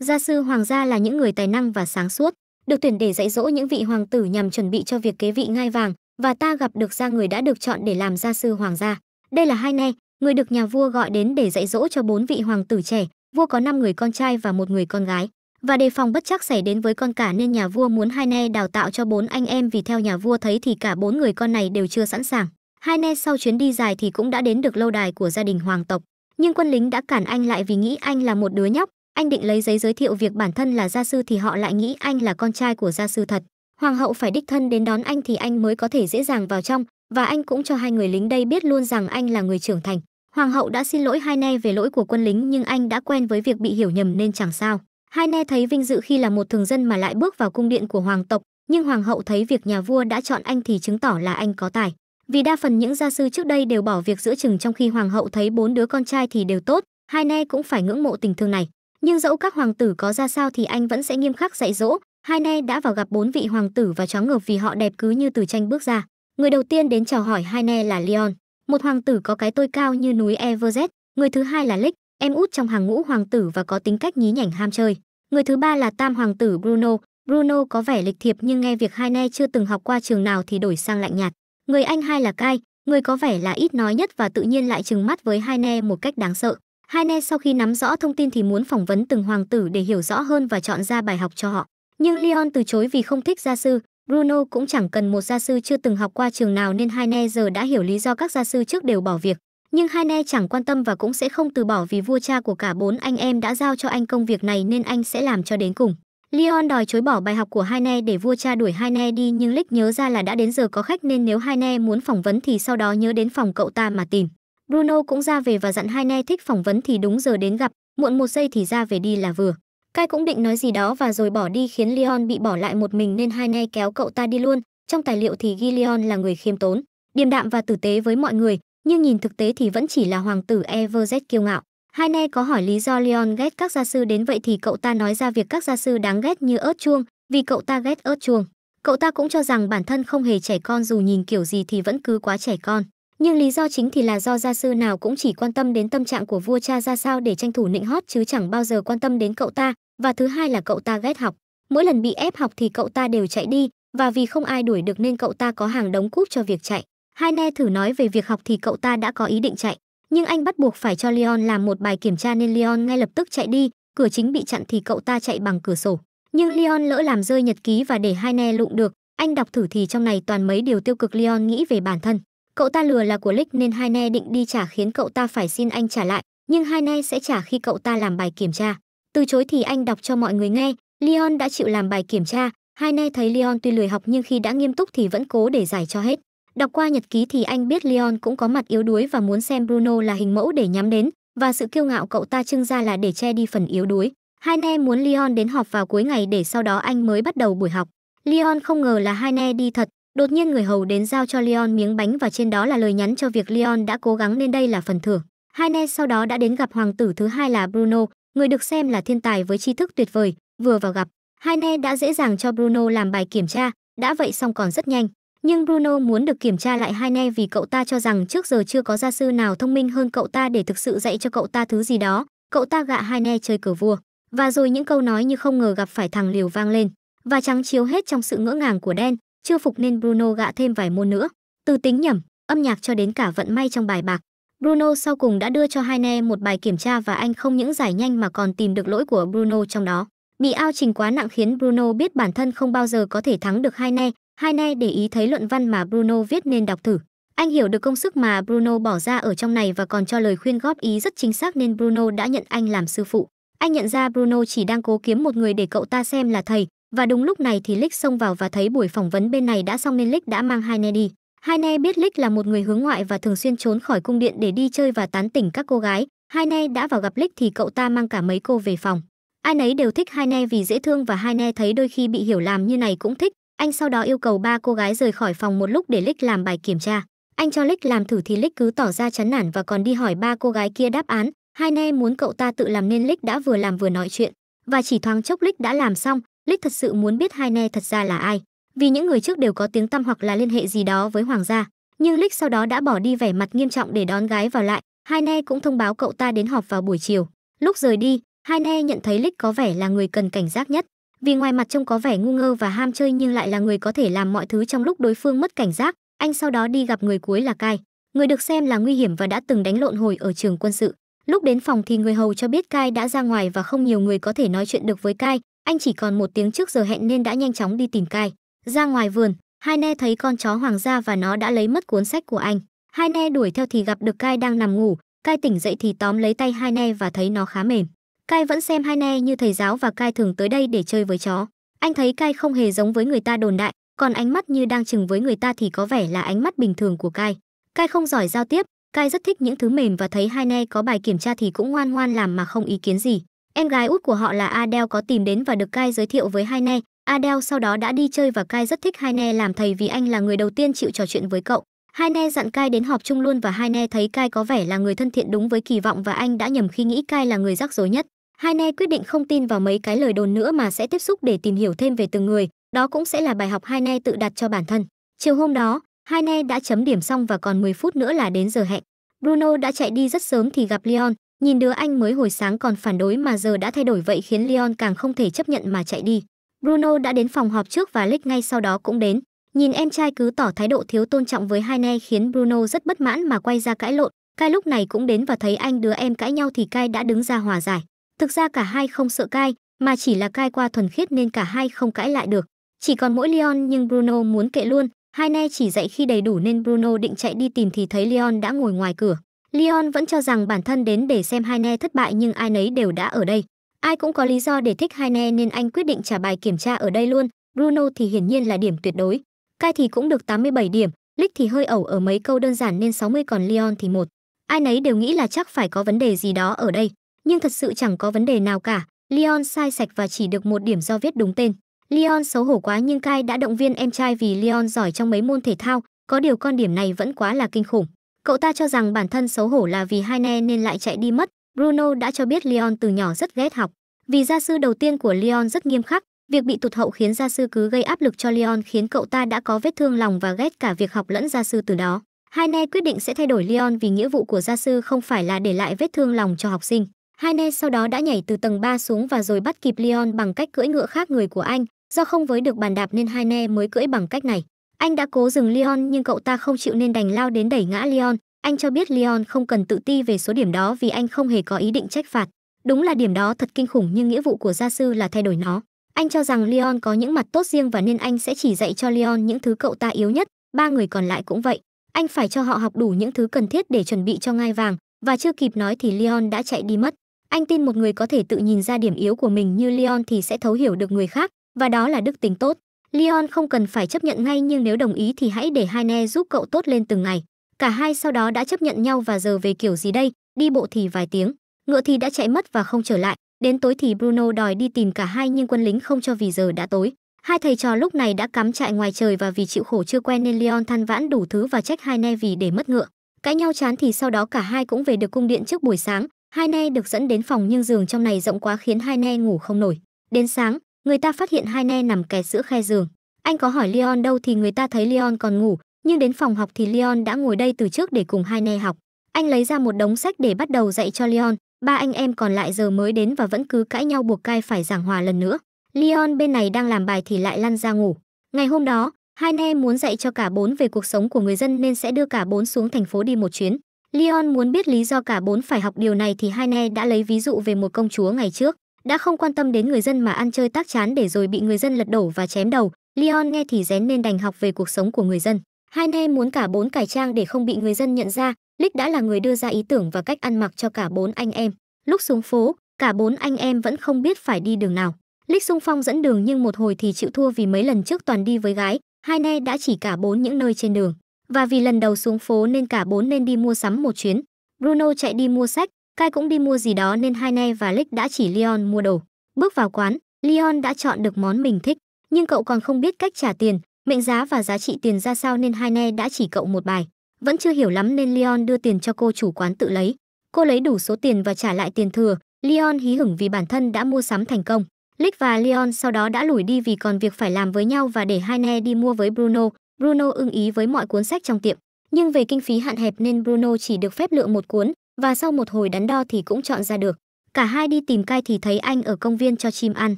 Gia sư hoàng gia là những người tài năng và sáng suốt, được tuyển để dạy dỗ những vị hoàng tử nhằm chuẩn bị cho việc kế vị ngai vàng, và ta gặp được gia người đã được chọn để làm gia sư hoàng gia. Đây là hai nay người được nhà vua gọi đến để dạy dỗ cho bốn vị hoàng tử trẻ, vua có năm người con trai và một người con gái. Và đề phòng bất chắc xảy đến với con cả nên nhà vua muốn hai ne đào tạo cho bốn anh em vì theo nhà vua thấy thì cả bốn người con này đều chưa sẵn sàng. Hai ne sau chuyến đi dài thì cũng đã đến được lâu đài của gia đình hoàng tộc, nhưng quân lính đã cản anh lại vì nghĩ anh là một đứa nhóc, anh định lấy giấy giới thiệu việc bản thân là gia sư thì họ lại nghĩ anh là con trai của gia sư thật hoàng hậu phải đích thân đến đón anh thì anh mới có thể dễ dàng vào trong và anh cũng cho hai người lính đây biết luôn rằng anh là người trưởng thành hoàng hậu đã xin lỗi hai ne về lỗi của quân lính nhưng anh đã quen với việc bị hiểu nhầm nên chẳng sao hai ne thấy vinh dự khi là một thường dân mà lại bước vào cung điện của hoàng tộc nhưng hoàng hậu thấy việc nhà vua đã chọn anh thì chứng tỏ là anh có tài vì đa phần những gia sư trước đây đều bỏ việc giữa chừng trong khi hoàng hậu thấy bốn đứa con trai thì đều tốt hai ne cũng phải ngưỡng mộ tình thương này nhưng dẫu các hoàng tử có ra sao thì anh vẫn sẽ nghiêm khắc dạy dỗ hai ne đã vào gặp bốn vị hoàng tử và chóng ngợp vì họ đẹp cứ như từ tranh bước ra người đầu tiên đến chào hỏi hai ne là leon một hoàng tử có cái tôi cao như núi everest người thứ hai là lick em út trong hàng ngũ hoàng tử và có tính cách nhí nhảnh ham chơi người thứ ba là tam hoàng tử bruno bruno có vẻ lịch thiệp nhưng nghe việc hai ne chưa từng học qua trường nào thì đổi sang lạnh nhạt người anh hai là kai người có vẻ là ít nói nhất và tự nhiên lại trừng mắt với hai ne một cách đáng sợ Haine sau khi nắm rõ thông tin thì muốn phỏng vấn từng hoàng tử để hiểu rõ hơn và chọn ra bài học cho họ. Nhưng Leon từ chối vì không thích gia sư, Bruno cũng chẳng cần một gia sư chưa từng học qua trường nào nên Haine giờ đã hiểu lý do các gia sư trước đều bỏ việc. Nhưng Haine chẳng quan tâm và cũng sẽ không từ bỏ vì vua cha của cả bốn anh em đã giao cho anh công việc này nên anh sẽ làm cho đến cùng. Leon đòi chối bỏ bài học của Haine để vua cha đuổi Haine đi nhưng Lick nhớ ra là đã đến giờ có khách nên nếu Haine muốn phỏng vấn thì sau đó nhớ đến phòng cậu ta mà tìm. Bruno cũng ra về và dặn hai ne thích phỏng vấn thì đúng giờ đến gặp, muộn một giây thì ra về đi là vừa. Kai cũng định nói gì đó và rồi bỏ đi khiến Leon bị bỏ lại một mình nên hai ne kéo cậu ta đi luôn. Trong tài liệu thì ghi Leon là người khiêm tốn, điềm đạm và tử tế với mọi người, nhưng nhìn thực tế thì vẫn chỉ là hoàng tử Everzet kiêu ngạo. Hai ne có hỏi lý do Leon ghét các gia sư đến vậy thì cậu ta nói ra việc các gia sư đáng ghét như ớt chuông, vì cậu ta ghét ớt chuông. Cậu ta cũng cho rằng bản thân không hề trẻ con dù nhìn kiểu gì thì vẫn cứ quá trẻ con nhưng lý do chính thì là do gia sư nào cũng chỉ quan tâm đến tâm trạng của vua cha ra sao để tranh thủ nịnh hót chứ chẳng bao giờ quan tâm đến cậu ta và thứ hai là cậu ta ghét học mỗi lần bị ép học thì cậu ta đều chạy đi và vì không ai đuổi được nên cậu ta có hàng đống cúp cho việc chạy hai ne thử nói về việc học thì cậu ta đã có ý định chạy nhưng anh bắt buộc phải cho leon làm một bài kiểm tra nên leon ngay lập tức chạy đi cửa chính bị chặn thì cậu ta chạy bằng cửa sổ nhưng leon lỡ làm rơi nhật ký và để hai ne lụng được anh đọc thử thì trong này toàn mấy điều tiêu cực leon nghĩ về bản thân Cậu ta lừa là của Lick nên hai ne định đi trả khiến cậu ta phải xin anh trả lại, nhưng hai ne sẽ trả khi cậu ta làm bài kiểm tra. Từ chối thì anh đọc cho mọi người nghe, Leon đã chịu làm bài kiểm tra, hai ne thấy Leon tuy lười học nhưng khi đã nghiêm túc thì vẫn cố để giải cho hết. Đọc qua nhật ký thì anh biết Leon cũng có mặt yếu đuối và muốn xem Bruno là hình mẫu để nhắm đến, và sự kiêu ngạo cậu ta trưng ra là để che đi phần yếu đuối. Hai ne muốn Leon đến họp vào cuối ngày để sau đó anh mới bắt đầu buổi học. Leon không ngờ là Hai ne đi thật, Đột nhiên người hầu đến giao cho Leon miếng bánh và trên đó là lời nhắn cho việc Leon đã cố gắng nên đây là phần thưởng. Haine sau đó đã đến gặp hoàng tử thứ hai là Bruno, người được xem là thiên tài với tri thức tuyệt vời, vừa vào gặp, Haine đã dễ dàng cho Bruno làm bài kiểm tra, đã vậy xong còn rất nhanh. Nhưng Bruno muốn được kiểm tra lại Haine vì cậu ta cho rằng trước giờ chưa có gia sư nào thông minh hơn cậu ta để thực sự dạy cho cậu ta thứ gì đó. Cậu ta gạ Haine chơi cờ vua. Và rồi những câu nói như không ngờ gặp phải thằng liều vang lên. Và trắng chiếu hết trong sự ngỡ ngàng của đen, chưa phục nên Bruno gạ thêm vài môn nữa, từ tính nhẩm, âm nhạc cho đến cả vận may trong bài bạc. Bruno sau cùng đã đưa cho Haine một bài kiểm tra và anh không những giải nhanh mà còn tìm được lỗi của Bruno trong đó. Bị ao trình quá nặng khiến Bruno biết bản thân không bao giờ có thể thắng được Haine. Haine để ý thấy luận văn mà Bruno viết nên đọc thử. Anh hiểu được công sức mà Bruno bỏ ra ở trong này và còn cho lời khuyên góp ý rất chính xác nên Bruno đã nhận anh làm sư phụ. Anh nhận ra Bruno chỉ đang cố kiếm một người để cậu ta xem là thầy, và đúng lúc này thì Lick xông vào và thấy buổi phỏng vấn bên này đã xong nên Lick đã mang Haine đi. Haine biết Lick là một người hướng ngoại và thường xuyên trốn khỏi cung điện để đi chơi và tán tỉnh các cô gái. Haine đã vào gặp Lick thì cậu ta mang cả mấy cô về phòng. Ai nấy đều thích Haine vì dễ thương và Haine thấy đôi khi bị hiểu làm như này cũng thích. Anh sau đó yêu cầu ba cô gái rời khỏi phòng một lúc để Lick làm bài kiểm tra. Anh cho Lick làm thử thì Lick cứ tỏ ra chán nản và còn đi hỏi ba cô gái kia đáp án. Haine muốn cậu ta tự làm nên Lick đã vừa làm vừa nói chuyện. Và chỉ thoáng chốc Lick đã làm xong, Lích thật sự muốn biết hai ne thật ra là ai, vì những người trước đều có tiếng tăm hoặc là liên hệ gì đó với hoàng gia, nhưng Lích sau đó đã bỏ đi vẻ mặt nghiêm trọng để đón gái vào lại, hai ne cũng thông báo cậu ta đến họp vào buổi chiều. Lúc rời đi, hai ne nhận thấy Lích có vẻ là người cần cảnh giác nhất, vì ngoài mặt trông có vẻ ngu ngơ và ham chơi nhưng lại là người có thể làm mọi thứ trong lúc đối phương mất cảnh giác, anh sau đó đi gặp người cuối là Kai, người được xem là nguy hiểm và đã từng đánh lộn hồi ở trường quân sự. Lúc đến phòng thì người hầu cho biết Kai đã ra ngoài và không nhiều người có thể nói chuyện được với Kai, anh chỉ còn một tiếng trước giờ hẹn nên đã nhanh chóng đi tìm cai ra ngoài vườn hai ne thấy con chó hoàng gia và nó đã lấy mất cuốn sách của anh hai ne đuổi theo thì gặp được cai đang nằm ngủ cai tỉnh dậy thì tóm lấy tay hai ne và thấy nó khá mềm cai vẫn xem hai ne như thầy giáo và cai thường tới đây để chơi với chó anh thấy cai không hề giống với người ta đồn đại còn ánh mắt như đang chừng với người ta thì có vẻ là ánh mắt bình thường của cai cai không giỏi giao tiếp cai rất thích những thứ mềm và thấy hai ne có bài kiểm tra thì cũng ngoan ngoan làm mà không ý kiến gì Em gái út của họ là Adele có tìm đến và được Kai giới thiệu với Haine. Adele sau đó đã đi chơi và Kai rất thích Haine làm thầy vì anh là người đầu tiên chịu trò chuyện với cậu. Haine dặn Kai đến họp chung luôn và Haine thấy Kai có vẻ là người thân thiện đúng với kỳ vọng và anh đã nhầm khi nghĩ Kai là người rắc rối nhất. Haine quyết định không tin vào mấy cái lời đồn nữa mà sẽ tiếp xúc để tìm hiểu thêm về từng người, đó cũng sẽ là bài học Haine tự đặt cho bản thân. Chiều hôm đó, Haine đã chấm điểm xong và còn 10 phút nữa là đến giờ hẹn. Bruno đã chạy đi rất sớm thì gặp Leon, Nhìn đứa anh mới hồi sáng còn phản đối mà giờ đã thay đổi vậy khiến Leon càng không thể chấp nhận mà chạy đi. Bruno đã đến phòng họp trước và Lick ngay sau đó cũng đến. Nhìn em trai cứ tỏ thái độ thiếu tôn trọng với hai ne khiến Bruno rất bất mãn mà quay ra cãi lộn. Cai lúc này cũng đến và thấy anh đứa em cãi nhau thì Cai đã đứng ra hòa giải. Thực ra cả hai không sợ Cai, mà chỉ là Cai qua thuần khiết nên cả hai không cãi lại được. Chỉ còn mỗi Leon nhưng Bruno muốn kệ luôn, hai ne chỉ dậy khi đầy đủ nên Bruno định chạy đi tìm thì thấy Leon đã ngồi ngoài cửa. Leon vẫn cho rằng bản thân đến để xem Haine thất bại nhưng ai nấy đều đã ở đây. Ai cũng có lý do để thích Haine nên anh quyết định trả bài kiểm tra ở đây luôn. Bruno thì hiển nhiên là điểm tuyệt đối. Kai thì cũng được 87 điểm, Lick thì hơi ẩu ở mấy câu đơn giản nên 60 còn Leon thì một. Ai nấy đều nghĩ là chắc phải có vấn đề gì đó ở đây, nhưng thật sự chẳng có vấn đề nào cả. Leon sai sạch và chỉ được một điểm do viết đúng tên. Leon xấu hổ quá nhưng Kai đã động viên em trai vì Leon giỏi trong mấy môn thể thao, có điều con điểm này vẫn quá là kinh khủng. Cậu ta cho rằng bản thân xấu hổ là vì Haine nên lại chạy đi mất. Bruno đã cho biết Leon từ nhỏ rất ghét học. Vì gia sư đầu tiên của Leon rất nghiêm khắc, việc bị tụt hậu khiến gia sư cứ gây áp lực cho Leon khiến cậu ta đã có vết thương lòng và ghét cả việc học lẫn gia sư từ đó. Haine quyết định sẽ thay đổi Leon vì nghĩa vụ của gia sư không phải là để lại vết thương lòng cho học sinh. Haine sau đó đã nhảy từ tầng 3 xuống và rồi bắt kịp Leon bằng cách cưỡi ngựa khác người của anh. Do không với được bàn đạp nên Haine mới cưỡi bằng cách này. Anh đã cố dừng Leon nhưng cậu ta không chịu nên đành lao đến đẩy ngã Leon. Anh cho biết Leon không cần tự ti về số điểm đó vì anh không hề có ý định trách phạt. Đúng là điểm đó thật kinh khủng nhưng nghĩa vụ của gia sư là thay đổi nó. Anh cho rằng Leon có những mặt tốt riêng và nên anh sẽ chỉ dạy cho Leon những thứ cậu ta yếu nhất, ba người còn lại cũng vậy. Anh phải cho họ học đủ những thứ cần thiết để chuẩn bị cho ngai vàng và chưa kịp nói thì Leon đã chạy đi mất. Anh tin một người có thể tự nhìn ra điểm yếu của mình như Leon thì sẽ thấu hiểu được người khác và đó là đức tính tốt. Leon không cần phải chấp nhận ngay nhưng nếu đồng ý thì hãy để Haine giúp cậu tốt lên từng ngày. Cả hai sau đó đã chấp nhận nhau và giờ về kiểu gì đây, đi bộ thì vài tiếng, ngựa thì đã chạy mất và không trở lại. Đến tối thì Bruno đòi đi tìm cả hai nhưng quân lính không cho vì giờ đã tối. Hai thầy trò lúc này đã cắm trại ngoài trời và vì chịu khổ chưa quen nên Leon than vãn đủ thứ và trách Haine vì để mất ngựa. Cãi nhau chán thì sau đó cả hai cũng về được cung điện trước buổi sáng. Haine được dẫn đến phòng nhưng giường trong này rộng quá khiến Haine ngủ không nổi. Đến sáng, người ta phát hiện hai ne nằm kè giữa khe giường. Anh có hỏi Leon đâu thì người ta thấy Leon còn ngủ, nhưng đến phòng học thì Leon đã ngồi đây từ trước để cùng hai ne học. Anh lấy ra một đống sách để bắt đầu dạy cho Leon, ba anh em còn lại giờ mới đến và vẫn cứ cãi nhau buộc cai phải giảng hòa lần nữa. Leon bên này đang làm bài thì lại lăn ra ngủ. Ngày hôm đó, hai ne muốn dạy cho cả bốn về cuộc sống của người dân nên sẽ đưa cả bốn xuống thành phố đi một chuyến. Leon muốn biết lý do cả bốn phải học điều này thì hai ne đã lấy ví dụ về một công chúa ngày trước đã không quan tâm đến người dân mà ăn chơi tác chán để rồi bị người dân lật đổ và chém đầu leon nghe thì rén nên đành học về cuộc sống của người dân hai anh muốn cả bốn cải trang để không bị người dân nhận ra Lích đã là người đưa ra ý tưởng và cách ăn mặc cho cả bốn anh em. Lúc xuống phố, cả bốn anh em vẫn không biết phải đi đường nào. Lích sung phong dẫn đường nhưng một hồi thì chịu thua vì mấy lần trước toàn đi với gái, hai nay đã chỉ cả bốn những nơi trên đường. Và vì lần đầu xuống phố nên cả bốn nên đi mua sắm một chuyến. Bruno chạy đi mua sách, Kai cũng đi mua gì đó nên hai nay và Lick đã chỉ Leon mua đồ. Bước vào quán, Leon đã chọn được món mình thích, nhưng cậu còn không biết cách trả tiền, mệnh giá và giá trị tiền ra sao nên hai nay đã chỉ cậu một bài. Vẫn chưa hiểu lắm nên Leon đưa tiền cho cô chủ quán tự lấy. Cô lấy đủ số tiền và trả lại tiền thừa, Leon hí hửng vì bản thân đã mua sắm thành công. Lick và Leon sau đó đã lủi đi vì còn việc phải làm với nhau và để Haine đi mua với Bruno. Bruno ưng ý với mọi cuốn sách trong tiệm, nhưng về kinh phí hạn hẹp nên Bruno chỉ được phép lựa một cuốn, và sau một hồi đắn đo thì cũng chọn ra được. Cả hai đi tìm cai thì thấy anh ở công viên cho chim ăn.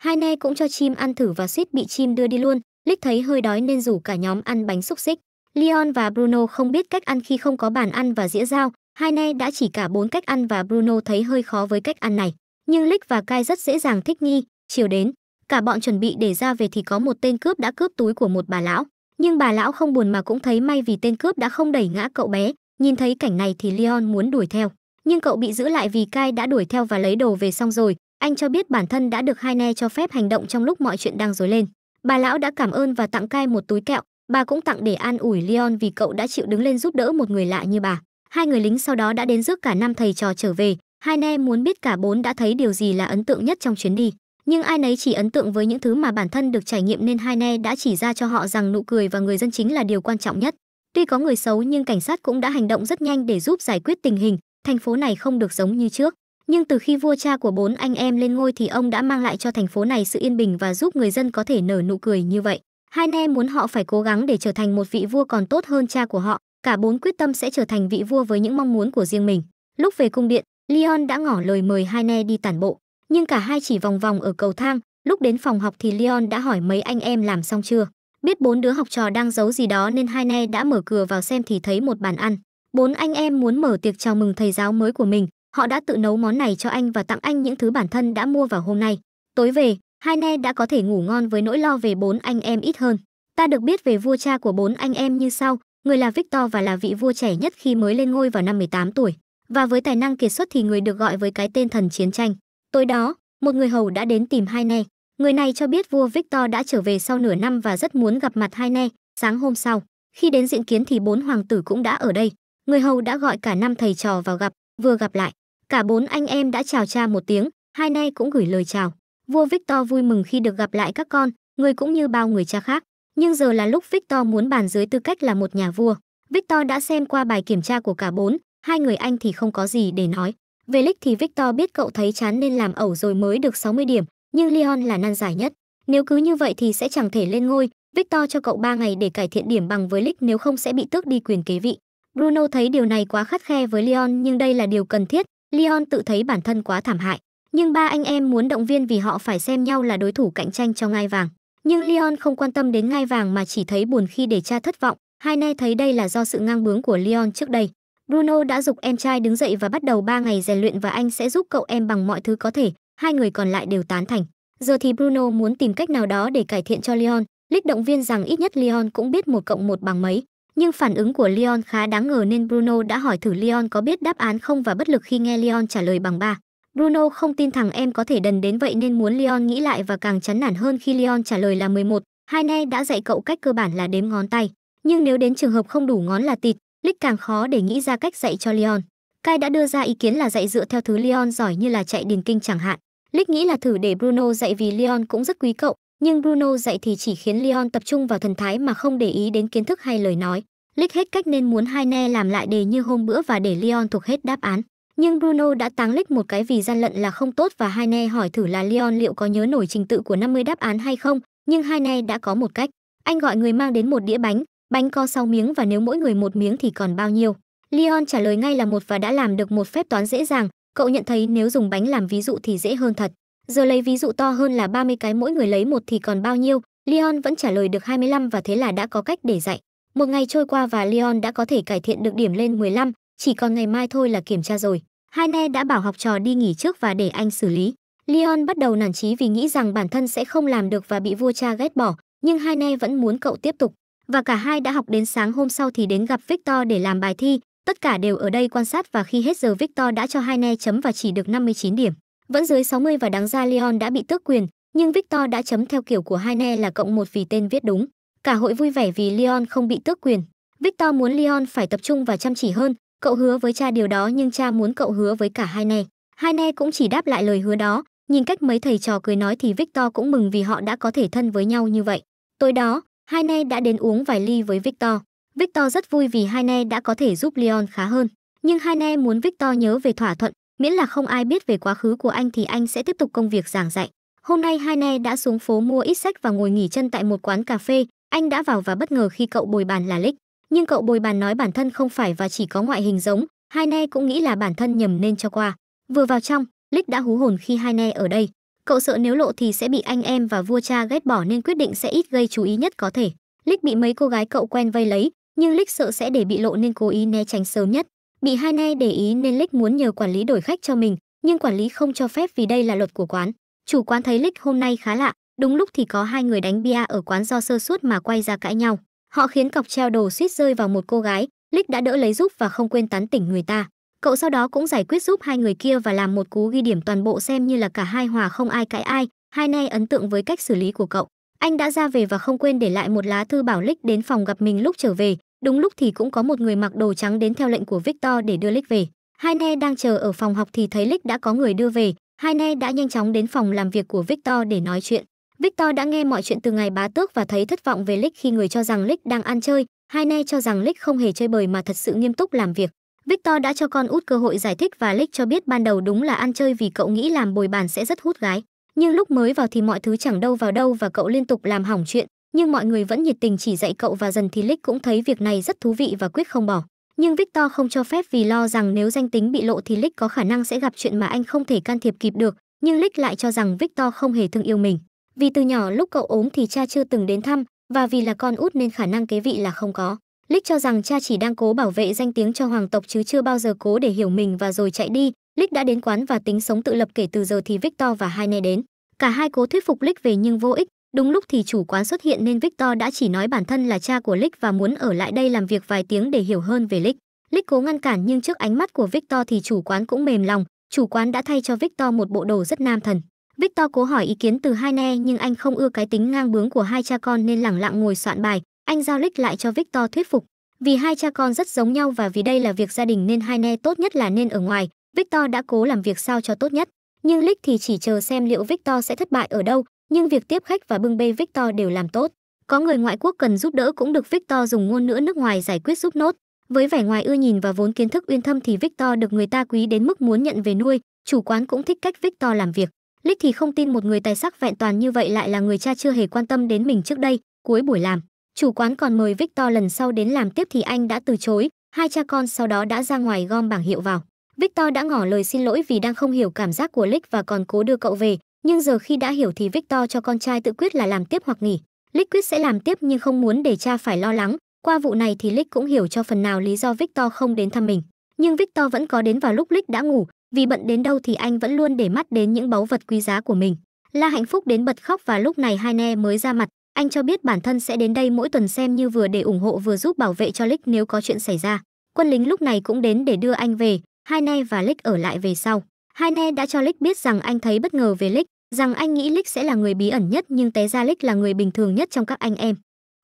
Hai ne cũng cho chim ăn thử và suýt bị chim đưa đi luôn. Lích thấy hơi đói nên rủ cả nhóm ăn bánh xúc xích. Leon và Bruno không biết cách ăn khi không có bàn ăn và dĩa dao. Hai ne đã chỉ cả bốn cách ăn và Bruno thấy hơi khó với cách ăn này. Nhưng Lích và Kai rất dễ dàng thích nghi. Chiều đến, cả bọn chuẩn bị để ra về thì có một tên cướp đã cướp túi của một bà lão. Nhưng bà lão không buồn mà cũng thấy may vì tên cướp đã không đẩy ngã cậu bé. Nhìn thấy cảnh này thì Leon muốn đuổi theo, nhưng cậu bị giữ lại vì Kai đã đuổi theo và lấy đồ về xong rồi. Anh cho biết bản thân đã được hai ne cho phép hành động trong lúc mọi chuyện đang rối lên. Bà lão đã cảm ơn và tặng Kai một túi kẹo, bà cũng tặng để an ủi Leon vì cậu đã chịu đứng lên giúp đỡ một người lạ như bà. Hai người lính sau đó đã đến rước cả năm thầy trò trở về, hai ne muốn biết cả bốn đã thấy điều gì là ấn tượng nhất trong chuyến đi. Nhưng ai nấy chỉ ấn tượng với những thứ mà bản thân được trải nghiệm nên hai ne đã chỉ ra cho họ rằng nụ cười và người dân chính là điều quan trọng nhất. Tuy có người xấu nhưng cảnh sát cũng đã hành động rất nhanh để giúp giải quyết tình hình, thành phố này không được giống như trước. Nhưng từ khi vua cha của bốn anh em lên ngôi thì ông đã mang lại cho thành phố này sự yên bình và giúp người dân có thể nở nụ cười như vậy. Hai anh em muốn họ phải cố gắng để trở thành một vị vua còn tốt hơn cha của họ. Cả bốn quyết tâm sẽ trở thành vị vua với những mong muốn của riêng mình. Lúc về cung điện, Leon đã ngỏ lời mời hai ne đi tản bộ, nhưng cả hai chỉ vòng vòng ở cầu thang. Lúc đến phòng học thì Leon đã hỏi mấy anh em làm xong chưa. Biết bốn đứa học trò đang giấu gì đó nên hai nay đã mở cửa vào xem thì thấy một bàn ăn. Bốn anh em muốn mở tiệc chào mừng thầy giáo mới của mình, họ đã tự nấu món này cho anh và tặng anh những thứ bản thân đã mua vào hôm nay. Tối về, hai nay đã có thể ngủ ngon với nỗi lo về bốn anh em ít hơn. Ta được biết về vua cha của bốn anh em như sau, người là Victor và là vị vua trẻ nhất khi mới lên ngôi vào năm 18 tuổi. Và với tài năng kiệt xuất thì người được gọi với cái tên thần chiến tranh. Tối đó, một người hầu đã đến tìm hai nay Người này cho biết vua Victor đã trở về sau nửa năm và rất muốn gặp mặt hai ne. Sáng hôm sau, khi đến diện kiến thì bốn hoàng tử cũng đã ở đây. Người hầu đã gọi cả năm thầy trò vào gặp, vừa gặp lại. Cả bốn anh em đã chào cha một tiếng, hai ne cũng gửi lời chào. Vua Victor vui mừng khi được gặp lại các con, người cũng như bao người cha khác. Nhưng giờ là lúc Victor muốn bàn dưới tư cách là một nhà vua. Victor đã xem qua bài kiểm tra của cả bốn, hai người anh thì không có gì để nói. Về lịch thì Victor biết cậu thấy chán nên làm ẩu rồi mới được 60 điểm, nhưng Leon là nan giải nhất. Nếu cứ như vậy thì sẽ chẳng thể lên ngôi, Victor cho cậu 3 ngày để cải thiện điểm bằng với League nếu không sẽ bị tước đi quyền kế vị. Bruno thấy điều này quá khắt khe với Leon nhưng đây là điều cần thiết, Leon tự thấy bản thân quá thảm hại. Nhưng ba anh em muốn động viên vì họ phải xem nhau là đối thủ cạnh tranh cho ngai vàng. Nhưng Leon không quan tâm đến ngai vàng mà chỉ thấy buồn khi để cha thất vọng. Hai nay thấy đây là do sự ngang bướng của Leon trước đây. Bruno đã dục em trai đứng dậy và bắt đầu 3 ngày rèn luyện và anh sẽ giúp cậu em bằng mọi thứ có thể hai người còn lại đều tán thành. Giờ thì Bruno muốn tìm cách nào đó để cải thiện cho Leon, lít động viên rằng ít nhất Leon cũng biết một cộng một bằng mấy. Nhưng phản ứng của Leon khá đáng ngờ nên Bruno đã hỏi thử Leon có biết đáp án không và bất lực khi nghe Leon trả lời bằng ba. Bruno không tin thằng em có thể đần đến vậy nên muốn Leon nghĩ lại và càng chán nản hơn khi Leon trả lời là 11. ne đã dạy cậu cách cơ bản là đếm ngón tay. Nhưng nếu đến trường hợp không đủ ngón là tịt, Lick càng khó để nghĩ ra cách dạy cho Leon. Kai đã đưa ra ý kiến là dạy dựa theo thứ Leon giỏi như là chạy điền kinh chẳng hạn. Lick nghĩ là thử để Bruno dạy vì Leon cũng rất quý cậu, nhưng Bruno dạy thì chỉ khiến Leon tập trung vào thần thái mà không để ý đến kiến thức hay lời nói. Lick hết cách nên muốn hai ne làm lại đề như hôm bữa và để Leon thuộc hết đáp án. Nhưng Bruno đã táng Lick một cái vì gian lận là không tốt và hai ne hỏi thử là Leon liệu có nhớ nổi trình tự của 50 đáp án hay không, nhưng hai ne đã có một cách. Anh gọi người mang đến một đĩa bánh, bánh co 6 miếng và nếu mỗi người một miếng thì còn bao nhiêu. Leon trả lời ngay là một và đã làm được một phép toán dễ dàng, Cậu nhận thấy nếu dùng bánh làm ví dụ thì dễ hơn thật. Giờ lấy ví dụ to hơn là 30 cái mỗi người lấy một thì còn bao nhiêu? Leon vẫn trả lời được 25 và thế là đã có cách để dạy. Một ngày trôi qua và Leon đã có thể cải thiện được điểm lên 15, chỉ còn ngày mai thôi là kiểm tra rồi. hai ne đã bảo học trò đi nghỉ trước và để anh xử lý. Leon bắt đầu nản chí vì nghĩ rằng bản thân sẽ không làm được và bị vua cha ghét bỏ, nhưng hai ne vẫn muốn cậu tiếp tục. Và cả hai đã học đến sáng hôm sau thì đến gặp Victor để làm bài thi, Tất cả đều ở đây quan sát và khi hết giờ Victor đã cho hai ne chấm và chỉ được 59 điểm. Vẫn dưới 60 và đáng ra Leon đã bị tước quyền, nhưng Victor đã chấm theo kiểu của hai ne là cộng một vì tên viết đúng. Cả hội vui vẻ vì Leon không bị tước quyền. Victor muốn Leon phải tập trung và chăm chỉ hơn, cậu hứa với cha điều đó nhưng cha muốn cậu hứa với cả hai ne. Hai ne cũng chỉ đáp lại lời hứa đó, nhìn cách mấy thầy trò cười nói thì Victor cũng mừng vì họ đã có thể thân với nhau như vậy. Tối đó, hai ne đã đến uống vài ly với Victor. Victor rất vui vì Haine đã có thể giúp Leon khá hơn, nhưng Haine muốn Victor nhớ về thỏa thuận, miễn là không ai biết về quá khứ của anh thì anh sẽ tiếp tục công việc giảng dạy. Hôm nay Haine đã xuống phố mua ít sách và ngồi nghỉ chân tại một quán cà phê, anh đã vào và bất ngờ khi cậu bồi bàn là Lick, nhưng cậu bồi bàn nói bản thân không phải và chỉ có ngoại hình giống, Haine cũng nghĩ là bản thân nhầm nên cho qua. Vừa vào trong, Lick đã hú hồn khi Haine ở đây. Cậu sợ nếu lộ thì sẽ bị anh em và vua cha ghét bỏ nên quyết định sẽ ít gây chú ý nhất có thể. Lick bị mấy cô gái cậu quen vây lấy, nhưng Lích sợ sẽ để bị lộ nên cố ý né tránh sớm nhất. Bị hai nay để ý nên Lích muốn nhờ quản lý đổi khách cho mình, nhưng quản lý không cho phép vì đây là luật của quán. Chủ quán thấy Lích hôm nay khá lạ, đúng lúc thì có hai người đánh bia ở quán do sơ suất mà quay ra cãi nhau. Họ khiến cọc treo đồ suýt rơi vào một cô gái, Lích đã đỡ lấy giúp và không quên tán tỉnh người ta. Cậu sau đó cũng giải quyết giúp hai người kia và làm một cú ghi điểm toàn bộ xem như là cả hai hòa không ai cãi ai, hai nay ấn tượng với cách xử lý của cậu. Anh đã ra về và không quên để lại một lá thư bảo Lích đến phòng gặp mình lúc trở về, Đúng lúc thì cũng có một người mặc đồ trắng đến theo lệnh của Victor để đưa Lick về. Hai ne đang chờ ở phòng học thì thấy Lick đã có người đưa về. Hai ne đã nhanh chóng đến phòng làm việc của Victor để nói chuyện. Victor đã nghe mọi chuyện từ ngày bá tước và thấy thất vọng về Lick khi người cho rằng Lick đang ăn chơi. Hai ne cho rằng Lick không hề chơi bời mà thật sự nghiêm túc làm việc. Victor đã cho con út cơ hội giải thích và Lick cho biết ban đầu đúng là ăn chơi vì cậu nghĩ làm bồi bàn sẽ rất hút gái. Nhưng lúc mới vào thì mọi thứ chẳng đâu vào đâu và cậu liên tục làm hỏng chuyện nhưng mọi người vẫn nhiệt tình chỉ dạy cậu và dần thì Lick cũng thấy việc này rất thú vị và quyết không bỏ. Nhưng Victor không cho phép vì lo rằng nếu danh tính bị lộ thì Lick có khả năng sẽ gặp chuyện mà anh không thể can thiệp kịp được, nhưng Lick lại cho rằng Victor không hề thương yêu mình. Vì từ nhỏ lúc cậu ốm thì cha chưa từng đến thăm, và vì là con út nên khả năng kế vị là không có. Lick cho rằng cha chỉ đang cố bảo vệ danh tiếng cho hoàng tộc chứ chưa bao giờ cố để hiểu mình và rồi chạy đi. Lick đã đến quán và tính sống tự lập kể từ giờ thì Victor và Haine đến. Cả hai cố thuyết phục Lick về nhưng vô ích, Đúng lúc thì chủ quán xuất hiện nên Victor đã chỉ nói bản thân là cha của Lick và muốn ở lại đây làm việc vài tiếng để hiểu hơn về Lick. Lick cố ngăn cản nhưng trước ánh mắt của Victor thì chủ quán cũng mềm lòng, chủ quán đã thay cho Victor một bộ đồ rất nam thần. Victor cố hỏi ý kiến từ hai ne nhưng anh không ưa cái tính ngang bướng của hai cha con nên lẳng lặng ngồi soạn bài, anh giao Lick lại cho Victor thuyết phục. Vì hai cha con rất giống nhau và vì đây là việc gia đình nên hai ne tốt nhất là nên ở ngoài, Victor đã cố làm việc sao cho tốt nhất. Nhưng Lick thì chỉ chờ xem liệu Victor sẽ thất bại ở đâu, nhưng việc tiếp khách và bưng bê Victor đều làm tốt. Có người ngoại quốc cần giúp đỡ cũng được Victor dùng ngôn ngữ nước ngoài giải quyết giúp nốt. Với vẻ ngoài ưa nhìn và vốn kiến thức uyên thâm thì Victor được người ta quý đến mức muốn nhận về nuôi, chủ quán cũng thích cách Victor làm việc. Lích thì không tin một người tài sắc vẹn toàn như vậy lại là người cha chưa hề quan tâm đến mình trước đây, cuối buổi làm. Chủ quán còn mời Victor lần sau đến làm tiếp thì anh đã từ chối, hai cha con sau đó đã ra ngoài gom bảng hiệu vào. Victor đã ngỏ lời xin lỗi vì đang không hiểu cảm giác của Lích và còn cố đưa cậu về, nhưng giờ khi đã hiểu thì Victor cho con trai tự quyết là làm tiếp hoặc nghỉ. Lick quyết sẽ làm tiếp nhưng không muốn để cha phải lo lắng. Qua vụ này thì Lick cũng hiểu cho phần nào lý do Victor không đến thăm mình. Nhưng Victor vẫn có đến vào lúc Lick đã ngủ, vì bận đến đâu thì anh vẫn luôn để mắt đến những báu vật quý giá của mình. La hạnh phúc đến bật khóc và lúc này Haine mới ra mặt. Anh cho biết bản thân sẽ đến đây mỗi tuần xem như vừa để ủng hộ vừa giúp bảo vệ cho Lick nếu có chuyện xảy ra. Quân lính lúc này cũng đến để đưa anh về, Haine và Lick ở lại về sau. Hane đã cho Lick biết rằng anh thấy bất ngờ về Lick, rằng anh nghĩ Lick sẽ là người bí ẩn nhất nhưng té ra Lick là người bình thường nhất trong các anh em.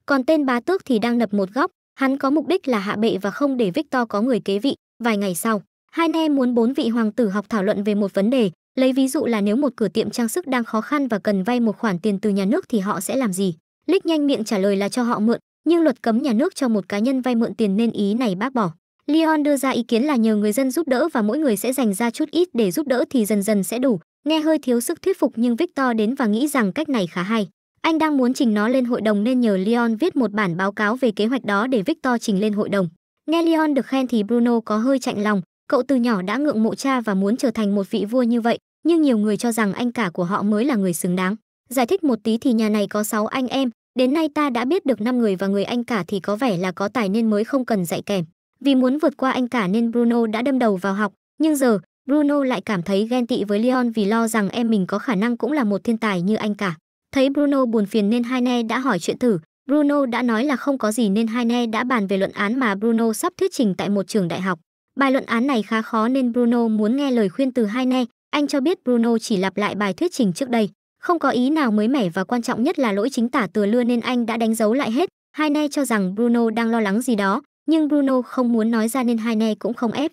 Còn tên bá tước thì đang nập một góc, hắn có mục đích là hạ bệ và không để Victor có người kế vị. Vài ngày sau, Hane muốn bốn vị hoàng tử học thảo luận về một vấn đề, lấy ví dụ là nếu một cửa tiệm trang sức đang khó khăn và cần vay một khoản tiền từ nhà nước thì họ sẽ làm gì. Lick nhanh miệng trả lời là cho họ mượn, nhưng luật cấm nhà nước cho một cá nhân vay mượn tiền nên ý này bác bỏ. Leon đưa ra ý kiến là nhờ người dân giúp đỡ và mỗi người sẽ dành ra chút ít để giúp đỡ thì dần dần sẽ đủ. Nghe hơi thiếu sức thuyết phục nhưng Victor đến và nghĩ rằng cách này khá hay. Anh đang muốn trình nó lên hội đồng nên nhờ Leon viết một bản báo cáo về kế hoạch đó để Victor trình lên hội đồng. Nghe Leon được khen thì Bruno có hơi chạnh lòng, cậu từ nhỏ đã ngưỡng mộ cha và muốn trở thành một vị vua như vậy, nhưng nhiều người cho rằng anh cả của họ mới là người xứng đáng. Giải thích một tí thì nhà này có 6 anh em, đến nay ta đã biết được 5 người và người anh cả thì có vẻ là có tài nên mới không cần dạy kèm. Vì muốn vượt qua anh cả nên Bruno đã đâm đầu vào học, nhưng giờ Bruno lại cảm thấy ghen tị với Leon vì lo rằng em mình có khả năng cũng là một thiên tài như anh cả. Thấy Bruno buồn phiền nên Haine đã hỏi chuyện thử. Bruno đã nói là không có gì nên Haine đã bàn về luận án mà Bruno sắp thuyết trình tại một trường đại học. Bài luận án này khá khó nên Bruno muốn nghe lời khuyên từ Haine. Anh cho biết Bruno chỉ lặp lại bài thuyết trình trước đây. Không có ý nào mới mẻ và quan trọng nhất là lỗi chính tả từ lưa nên anh đã đánh dấu lại hết. Haine cho rằng Bruno đang lo lắng gì đó, nhưng Bruno không muốn nói ra nên Heine cũng không ép.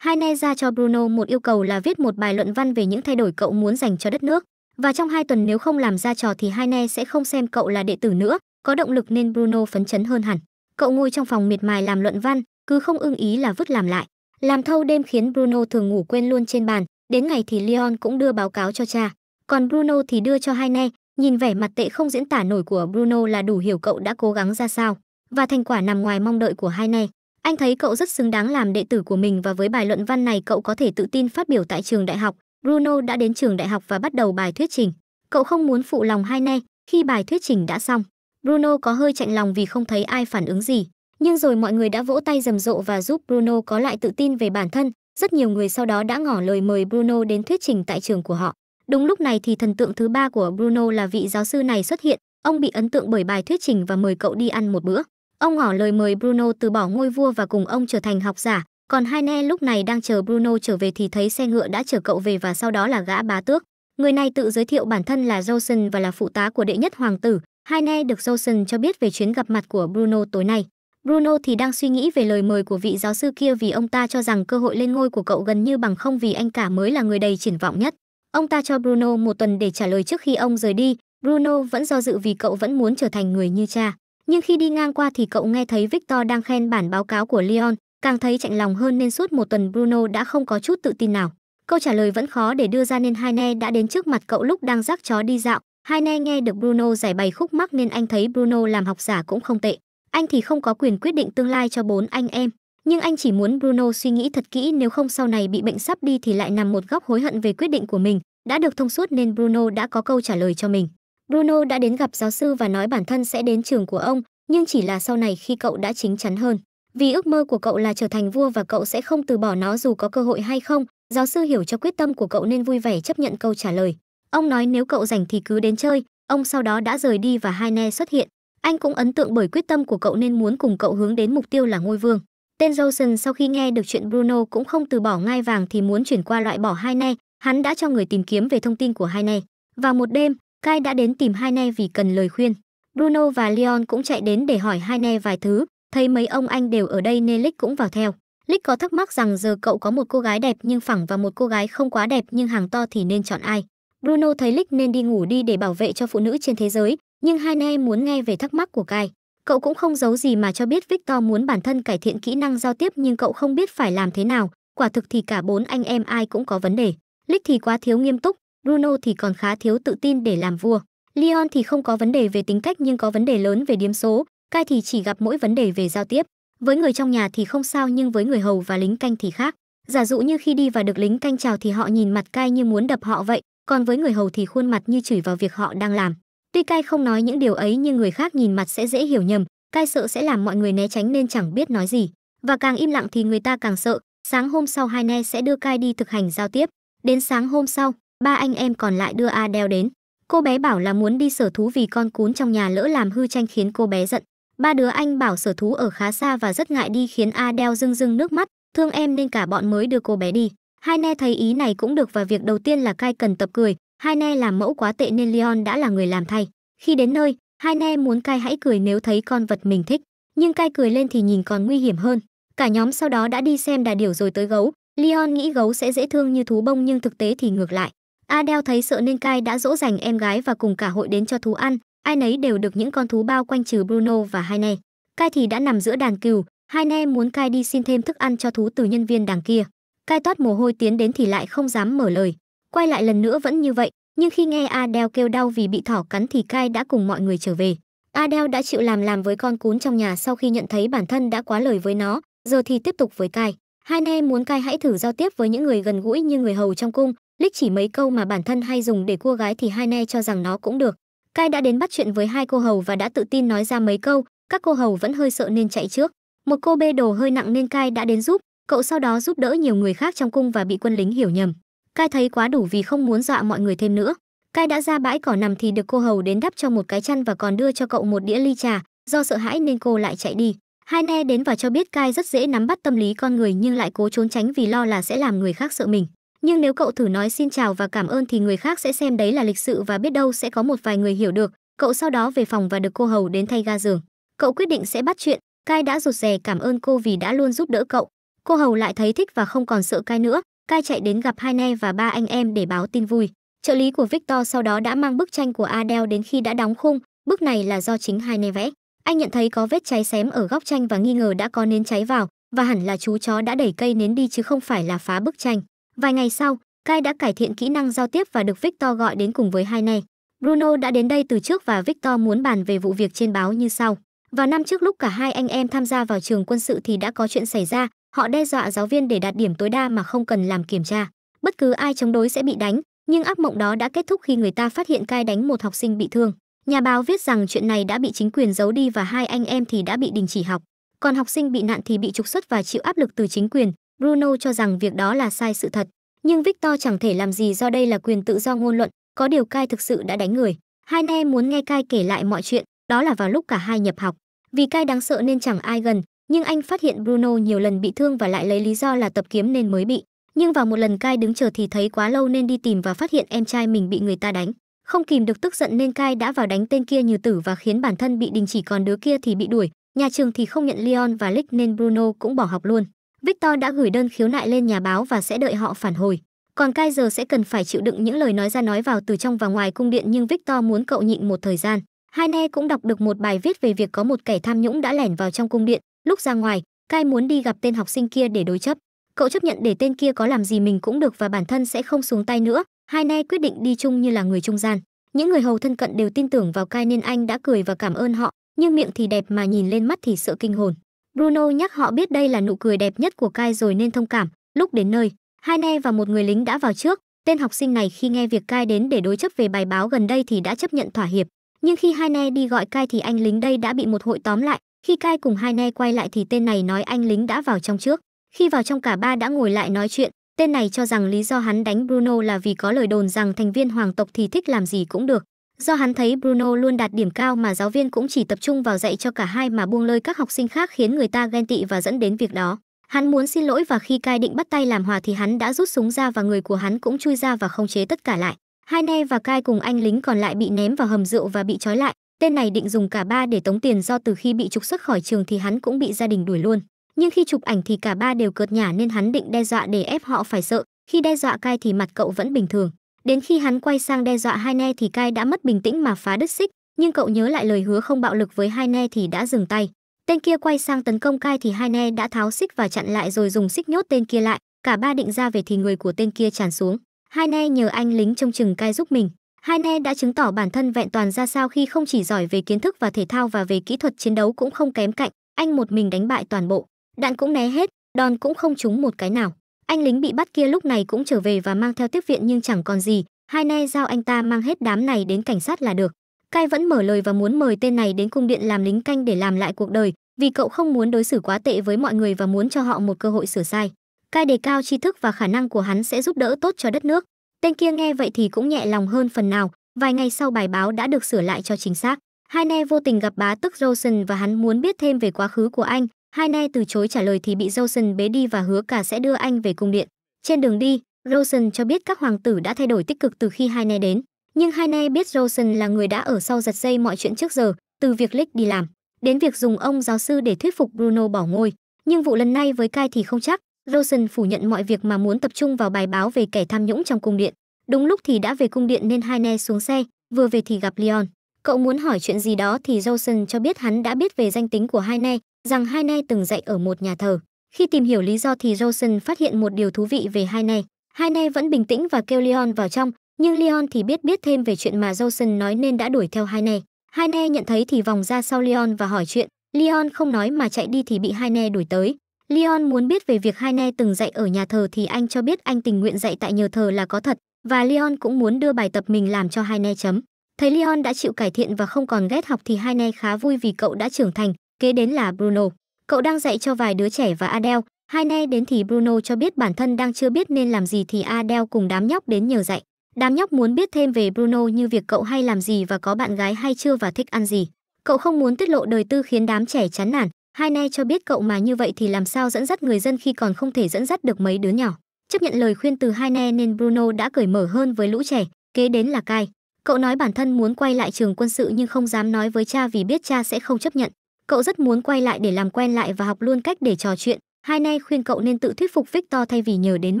Heine ra cho Bruno một yêu cầu là viết một bài luận văn về những thay đổi cậu muốn dành cho đất nước, và trong hai tuần nếu không làm ra trò thì Heine sẽ không xem cậu là đệ tử nữa, có động lực nên Bruno phấn chấn hơn hẳn. Cậu ngồi trong phòng miệt mài làm luận văn, cứ không ưng ý là vứt làm lại. Làm thâu đêm khiến Bruno thường ngủ quên luôn trên bàn, đến ngày thì Leon cũng đưa báo cáo cho cha. Còn Bruno thì đưa cho Heine, nhìn vẻ mặt tệ không diễn tả nổi của Bruno là đủ hiểu cậu đã cố gắng ra sao và thành quả nằm ngoài mong đợi của hai này. Anh thấy cậu rất xứng đáng làm đệ tử của mình và với bài luận văn này cậu có thể tự tin phát biểu tại trường đại học. Bruno đã đến trường đại học và bắt đầu bài thuyết trình. Cậu không muốn phụ lòng hai nay khi bài thuyết trình đã xong. Bruno có hơi chạnh lòng vì không thấy ai phản ứng gì. Nhưng rồi mọi người đã vỗ tay rầm rộ và giúp Bruno có lại tự tin về bản thân. Rất nhiều người sau đó đã ngỏ lời mời Bruno đến thuyết trình tại trường của họ. Đúng lúc này thì thần tượng thứ ba của Bruno là vị giáo sư này xuất hiện. Ông bị ấn tượng bởi bài thuyết trình và mời cậu đi ăn một bữa. Ông ngỏ lời mời Bruno từ bỏ ngôi vua và cùng ông trở thành học giả, còn Haine lúc này đang chờ Bruno trở về thì thấy xe ngựa đã chở cậu về và sau đó là gã bá tước. Người này tự giới thiệu bản thân là Johnson và là phụ tá của đệ nhất hoàng tử. Haine được Johnson cho biết về chuyến gặp mặt của Bruno tối nay. Bruno thì đang suy nghĩ về lời mời của vị giáo sư kia vì ông ta cho rằng cơ hội lên ngôi của cậu gần như bằng không vì anh cả mới là người đầy triển vọng nhất. Ông ta cho Bruno một tuần để trả lời trước khi ông rời đi. Bruno vẫn do dự vì cậu vẫn muốn trở thành người như cha nhưng khi đi ngang qua thì cậu nghe thấy Victor đang khen bản báo cáo của Leon, càng thấy chạnh lòng hơn nên suốt một tuần Bruno đã không có chút tự tin nào. Câu trả lời vẫn khó để đưa ra nên Haine đã đến trước mặt cậu lúc đang dắt chó đi dạo. Haine nghe được Bruno giải bày khúc mắc nên anh thấy Bruno làm học giả cũng không tệ. Anh thì không có quyền quyết định tương lai cho bốn anh em, nhưng anh chỉ muốn Bruno suy nghĩ thật kỹ nếu không sau này bị bệnh sắp đi thì lại nằm một góc hối hận về quyết định của mình. Đã được thông suốt nên Bruno đã có câu trả lời cho mình. Bruno đã đến gặp giáo sư và nói bản thân sẽ đến trường của ông, nhưng chỉ là sau này khi cậu đã chính chắn hơn. Vì ước mơ của cậu là trở thành vua và cậu sẽ không từ bỏ nó dù có cơ hội hay không, giáo sư hiểu cho quyết tâm của cậu nên vui vẻ chấp nhận câu trả lời. Ông nói nếu cậu rảnh thì cứ đến chơi, ông sau đó đã rời đi và Haine xuất hiện. Anh cũng ấn tượng bởi quyết tâm của cậu nên muốn cùng cậu hướng đến mục tiêu là ngôi vương. Tên Johnson sau khi nghe được chuyện Bruno cũng không từ bỏ ngai vàng thì muốn chuyển qua loại bỏ Haine, hắn đã cho người tìm kiếm về thông tin của Haine. Vào một đêm, Kai đã đến tìm Haine vì cần lời khuyên. Bruno và Leon cũng chạy đến để hỏi Haine vài thứ, thấy mấy ông anh đều ở đây nên Lick cũng vào theo. Lick có thắc mắc rằng giờ cậu có một cô gái đẹp nhưng phẳng và một cô gái không quá đẹp nhưng hàng to thì nên chọn ai. Bruno thấy Lick nên đi ngủ đi để bảo vệ cho phụ nữ trên thế giới, nhưng Haine muốn nghe về thắc mắc của Kai. Cậu cũng không giấu gì mà cho biết Victor muốn bản thân cải thiện kỹ năng giao tiếp nhưng cậu không biết phải làm thế nào, quả thực thì cả bốn anh em ai cũng có vấn đề. Lick thì quá thiếu nghiêm túc, Bruno thì còn khá thiếu tự tin để làm vua. Leon thì không có vấn đề về tính cách nhưng có vấn đề lớn về điểm số, Kai thì chỉ gặp mỗi vấn đề về giao tiếp. Với người trong nhà thì không sao nhưng với người hầu và lính canh thì khác. Giả dụ như khi đi và được lính canh chào thì họ nhìn mặt Kai như muốn đập họ vậy, còn với người hầu thì khuôn mặt như chửi vào việc họ đang làm. Tuy Kai không nói những điều ấy nhưng người khác nhìn mặt sẽ dễ hiểu nhầm, Kai sợ sẽ làm mọi người né tránh nên chẳng biết nói gì. Và càng im lặng thì người ta càng sợ, sáng hôm sau hai ne sẽ đưa Kai đi thực hành giao tiếp. Đến sáng hôm sau, ba anh em còn lại đưa Adele đến. Cô bé bảo là muốn đi sở thú vì con cún trong nhà lỡ làm hư tranh khiến cô bé giận. Ba đứa anh bảo sở thú ở khá xa và rất ngại đi khiến Adele rưng rưng nước mắt, thương em nên cả bọn mới đưa cô bé đi. Hai ne thấy ý này cũng được và việc đầu tiên là cai cần tập cười, hai ne làm mẫu quá tệ nên Leon đã là người làm thay. Khi đến nơi, hai ne muốn cai hãy cười nếu thấy con vật mình thích, nhưng cai cười lên thì nhìn còn nguy hiểm hơn. Cả nhóm sau đó đã đi xem đà điểu rồi tới gấu, Leon nghĩ gấu sẽ dễ thương như thú bông nhưng thực tế thì ngược lại. Adele thấy sợ nên Kai đã dỗ dành em gái và cùng cả hội đến cho thú ăn, ai nấy đều được những con thú bao quanh trừ Bruno và Haine. Kai thì đã nằm giữa đàn cừu, Haine muốn Kai đi xin thêm thức ăn cho thú từ nhân viên đằng kia. Kai toát mồ hôi tiến đến thì lại không dám mở lời. Quay lại lần nữa vẫn như vậy, nhưng khi nghe Adele kêu đau vì bị thỏ cắn thì Kai đã cùng mọi người trở về. Adele đã chịu làm làm với con cún trong nhà sau khi nhận thấy bản thân đã quá lời với nó, giờ thì tiếp tục với Kai. Haine muốn Kai hãy thử giao tiếp với những người gần gũi như người hầu trong cung, lích chỉ mấy câu mà bản thân hay dùng để cua gái thì hai ne cho rằng nó cũng được cai đã đến bắt chuyện với hai cô hầu và đã tự tin nói ra mấy câu các cô hầu vẫn hơi sợ nên chạy trước một cô bê đồ hơi nặng nên cai đã đến giúp cậu sau đó giúp đỡ nhiều người khác trong cung và bị quân lính hiểu nhầm cai thấy quá đủ vì không muốn dọa mọi người thêm nữa cai đã ra bãi cỏ nằm thì được cô hầu đến đắp cho một cái chăn và còn đưa cho cậu một đĩa ly trà do sợ hãi nên cô lại chạy đi hai ne đến và cho biết cai rất dễ nắm bắt tâm lý con người nhưng lại cố trốn tránh vì lo là sẽ làm người khác sợ mình nhưng nếu cậu thử nói xin chào và cảm ơn thì người khác sẽ xem đấy là lịch sự và biết đâu sẽ có một vài người hiểu được cậu sau đó về phòng và được cô hầu đến thay ga giường cậu quyết định sẽ bắt chuyện cai đã rụt rè cảm ơn cô vì đã luôn giúp đỡ cậu cô hầu lại thấy thích và không còn sợ cai nữa cai chạy đến gặp hai ne và ba anh em để báo tin vui trợ lý của victor sau đó đã mang bức tranh của adele đến khi đã đóng khung bức này là do chính hai ne vẽ anh nhận thấy có vết cháy xém ở góc tranh và nghi ngờ đã có nến cháy vào và hẳn là chú chó đã đẩy cây nến đi chứ không phải là phá bức tranh Vài ngày sau, Kai đã cải thiện kỹ năng giao tiếp và được Victor gọi đến cùng với hai này. Bruno đã đến đây từ trước và Victor muốn bàn về vụ việc trên báo như sau. Vào năm trước lúc cả hai anh em tham gia vào trường quân sự thì đã có chuyện xảy ra, họ đe dọa giáo viên để đạt điểm tối đa mà không cần làm kiểm tra. Bất cứ ai chống đối sẽ bị đánh, nhưng ác mộng đó đã kết thúc khi người ta phát hiện Kai đánh một học sinh bị thương. Nhà báo viết rằng chuyện này đã bị chính quyền giấu đi và hai anh em thì đã bị đình chỉ học. Còn học sinh bị nạn thì bị trục xuất và chịu áp lực từ chính quyền, Bruno cho rằng việc đó là sai sự thật, nhưng Victor chẳng thể làm gì do đây là quyền tự do ngôn luận, có điều Kai thực sự đã đánh người. Hai anh em muốn nghe Kai kể lại mọi chuyện, đó là vào lúc cả hai nhập học. Vì Kai đáng sợ nên chẳng ai gần, nhưng anh phát hiện Bruno nhiều lần bị thương và lại lấy lý do là tập kiếm nên mới bị. Nhưng vào một lần Kai đứng chờ thì thấy quá lâu nên đi tìm và phát hiện em trai mình bị người ta đánh. Không kìm được tức giận nên Kai đã vào đánh tên kia như tử và khiến bản thân bị đình chỉ còn đứa kia thì bị đuổi. Nhà trường thì không nhận Leon và Lick nên Bruno cũng bỏ học luôn. Victor đã gửi đơn khiếu nại lên nhà báo và sẽ đợi họ phản hồi. Còn Kaiser sẽ cần phải chịu đựng những lời nói ra nói vào từ trong và ngoài cung điện nhưng Victor muốn cậu nhịn một thời gian. Heine cũng đọc được một bài viết về việc có một kẻ tham nhũng đã lẻn vào trong cung điện. Lúc ra ngoài, Kai muốn đi gặp tên học sinh kia để đối chấp. Cậu chấp nhận để tên kia có làm gì mình cũng được và bản thân sẽ không xuống tay nữa. Heine quyết định đi chung như là người trung gian. Những người hầu thân cận đều tin tưởng vào Kai nên anh đã cười và cảm ơn họ, nhưng miệng thì đẹp mà nhìn lên mắt thì sợ kinh hồn. Bruno nhắc họ biết đây là nụ cười đẹp nhất của Kai rồi nên thông cảm. Lúc đến nơi, hai ne và một người lính đã vào trước. Tên học sinh này khi nghe việc Kai đến để đối chất về bài báo gần đây thì đã chấp nhận thỏa hiệp. Nhưng khi hai ne đi gọi Kai thì anh lính đây đã bị một hội tóm lại. Khi Kai cùng hai ne quay lại thì tên này nói anh lính đã vào trong trước. Khi vào trong cả ba đã ngồi lại nói chuyện, tên này cho rằng lý do hắn đánh Bruno là vì có lời đồn rằng thành viên hoàng tộc thì thích làm gì cũng được. Do hắn thấy Bruno luôn đạt điểm cao mà giáo viên cũng chỉ tập trung vào dạy cho cả hai mà buông lơi các học sinh khác khiến người ta ghen tị và dẫn đến việc đó. Hắn muốn xin lỗi và khi Kai định bắt tay làm hòa thì hắn đã rút súng ra và người của hắn cũng chui ra và khống chế tất cả lại. Hai Ne và Kai cùng anh lính còn lại bị ném vào hầm rượu và bị trói lại. Tên này định dùng cả ba để tống tiền do từ khi bị trục xuất khỏi trường thì hắn cũng bị gia đình đuổi luôn. Nhưng khi chụp ảnh thì cả ba đều cợt nhả nên hắn định đe dọa để ép họ phải sợ. Khi đe dọa Kai thì mặt cậu vẫn bình thường. Đến khi hắn quay sang đe dọa hai ne thì Kai đã mất bình tĩnh mà phá đứt xích, nhưng cậu nhớ lại lời hứa không bạo lực với hai ne thì đã dừng tay. Tên kia quay sang tấn công Kai thì hai ne đã tháo xích và chặn lại rồi dùng xích nhốt tên kia lại, cả ba định ra về thì người của tên kia tràn xuống. Hai ne nhờ anh lính trông chừng Kai giúp mình. Hai ne đã chứng tỏ bản thân vẹn toàn ra sao khi không chỉ giỏi về kiến thức và thể thao và về kỹ thuật chiến đấu cũng không kém cạnh, anh một mình đánh bại toàn bộ. Đạn cũng né hết, đòn cũng không trúng một cái nào. Anh lính bị bắt kia lúc này cũng trở về và mang theo tiếp viện nhưng chẳng còn gì, hai nay giao anh ta mang hết đám này đến cảnh sát là được. Cai vẫn mở lời và muốn mời tên này đến cung điện làm lính canh để làm lại cuộc đời, vì cậu không muốn đối xử quá tệ với mọi người và muốn cho họ một cơ hội sửa sai. Cai đề cao tri thức và khả năng của hắn sẽ giúp đỡ tốt cho đất nước. Tên kia nghe vậy thì cũng nhẹ lòng hơn phần nào, vài ngày sau bài báo đã được sửa lại cho chính xác. Hai ne vô tình gặp bá tức Rosen và hắn muốn biết thêm về quá khứ của anh, hai Haine từ chối trả lời thì bị Johnson bế đi và hứa cả sẽ đưa anh về cung điện. Trên đường đi, Rosen cho biết các hoàng tử đã thay đổi tích cực từ khi hai Haine đến. Nhưng hai Haine biết Rosen là người đã ở sau giật dây mọi chuyện trước giờ, từ việc Lick đi làm, đến việc dùng ông giáo sư để thuyết phục Bruno bỏ ngôi. Nhưng vụ lần này với Kai thì không chắc, Rosen phủ nhận mọi việc mà muốn tập trung vào bài báo về kẻ tham nhũng trong cung điện. Đúng lúc thì đã về cung điện nên hai Haine xuống xe, vừa về thì gặp Leon. Cậu muốn hỏi chuyện gì đó thì Rosen cho biết hắn đã biết về danh tính của hai Haine, rằng hai nay từng dạy ở một nhà thờ. Khi tìm hiểu lý do thì Johnson phát hiện một điều thú vị về hai nay. Hai nay vẫn bình tĩnh và kêu Leon vào trong, nhưng Leon thì biết biết thêm về chuyện mà Johnson nói nên đã đuổi theo hai nay. Hai nay nhận thấy thì vòng ra sau Leon và hỏi chuyện. Leon không nói mà chạy đi thì bị hai nay đuổi tới. Leon muốn biết về việc hai nay từng dạy ở nhà thờ thì anh cho biết anh tình nguyện dạy tại nhờ thờ là có thật và Leon cũng muốn đưa bài tập mình làm cho hai nay chấm. Thấy Leon đã chịu cải thiện và không còn ghét học thì hai nay khá vui vì cậu đã trưởng thành, kế đến là Bruno. Cậu đang dạy cho vài đứa trẻ và Adele, hai nay đến thì Bruno cho biết bản thân đang chưa biết nên làm gì thì Adele cùng đám nhóc đến nhờ dạy. Đám nhóc muốn biết thêm về Bruno như việc cậu hay làm gì và có bạn gái hay chưa và thích ăn gì. Cậu không muốn tiết lộ đời tư khiến đám trẻ chán nản, hai nay cho biết cậu mà như vậy thì làm sao dẫn dắt người dân khi còn không thể dẫn dắt được mấy đứa nhỏ. Chấp nhận lời khuyên từ hai ne nên Bruno đã cởi mở hơn với lũ trẻ, kế đến là Kai. Cậu nói bản thân muốn quay lại trường quân sự nhưng không dám nói với cha vì biết cha sẽ không chấp nhận. Cậu rất muốn quay lại để làm quen lại và học luôn cách để trò chuyện. Hai nay khuyên cậu nên tự thuyết phục Victor thay vì nhờ đến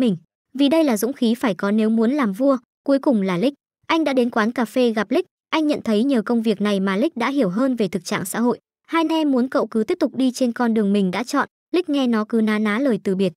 mình. Vì đây là dũng khí phải có nếu muốn làm vua, cuối cùng là Lick. Anh đã đến quán cà phê gặp Lick, anh nhận thấy nhờ công việc này mà Lick đã hiểu hơn về thực trạng xã hội. Hai nay muốn cậu cứ tiếp tục đi trên con đường mình đã chọn, Lick nghe nó cứ ná ná lời từ biệt.